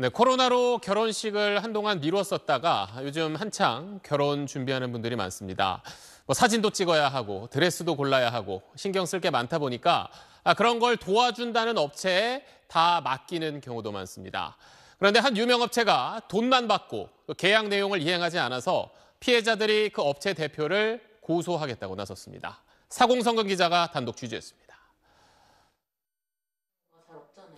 네, 코로나로 결혼식을 한동안 미뤘었다가 요즘 한창 결혼 준비하는 분들이 많습니다. 뭐 사진도 찍어야 하고 드레스도 골라야 하고 신경 쓸 게 많다 보니까 아, 그런 걸 도와준다는 업체에 다 맡기는 경우도 많습니다. 그런데 한 유명 업체가 돈만 받고 그 계약 내용을 이행하지 않아서 피해자들이 그 업체 대표를 고소하겠다고 나섰습니다. 사공성근 기자가 단독 취재했습니다.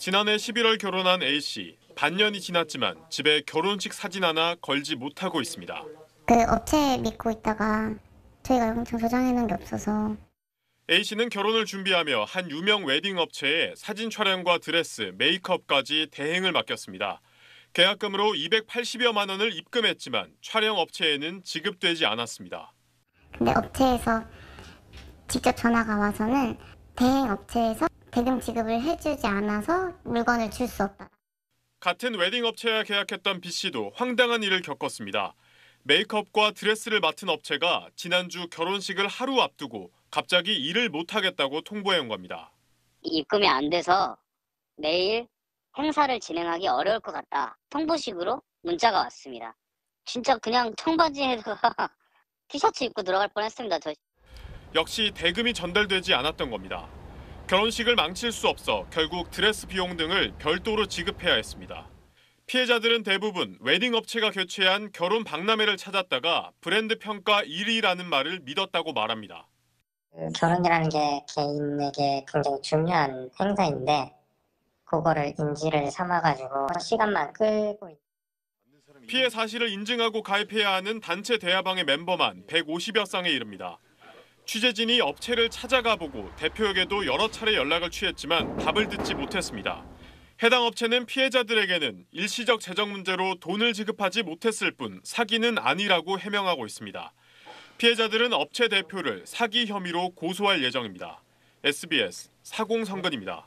지난해 11월 결혼한 A씨. 반년이 지났지만 집에 결혼식 사진 하나 걸지 못하고 있습니다. 그 업체 믿고 있다가 저희가 영상 저장해놓은 게 없어서 A씨는 결혼을 준비하며 한 유명 웨딩 업체에 사진 촬영과 드레스, 메이크업까지 대행을 맡겼습니다. 계약금으로 280여만 원을 입금했지만 촬영 업체에는 지급되지 않았습니다. 근데 업체에서 직접 전화가 와서는 대행 업체에서 대금 지급을 해주지 않아서 물건을 줄 수 없다. 같은 웨딩 업체와 계약했던 B 씨도 황당한 일을 겪었습니다. 메이크업과 드레스를 맡은 업체가 지난주 결혼식을 하루 앞두고 갑자기 일을 못하겠다고 통보해온 겁니다. 입금이 안 돼서 내일 행사를 진행하기 어려울 것 같다. 통보식으로 문자가 왔습니다. 진짜 그냥 청바지에다가 티셔츠 입고 들어갈 뻔했습니다. 저. 역시 대금이 전달되지 않았던 겁니다. 결혼식을 망칠 수 없어 결국 드레스 비용 등을 별도로 지급해야 했습니다. 피해자들은 대부분 웨딩 업체가 개최한 결혼 박람회를 찾았다가 브랜드 평가 1위라는 말을 믿었다고 말합니다. 네, 결혼이라는 게 개인에게 굉장히 중요한 행사인데 그거를 인지를 삼아가지고 시간만 끌고 피해 사실을 인증하고 가입해야 하는 단체 대화방의 멤버만 150여 쌍에 이릅니다. 취재진이 업체를 찾아가 보고 대표에게도 여러 차례 연락을 취했지만 답을 듣지 못했습니다. 해당 업체는 피해자들에게는 일시적 재정 문제로 돈을 지급하지 못했을 뿐 사기는 아니라고 해명하고 있습니다. 피해자들은 업체 대표를 사기 혐의로 고소할 예정입니다. SBS 사공성근입니다.